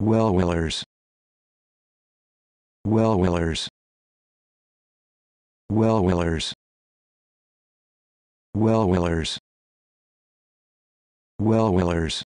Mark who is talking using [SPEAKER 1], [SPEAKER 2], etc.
[SPEAKER 1] Well-willers. Well-willers. Well-willers. Well-willers. Well-willers.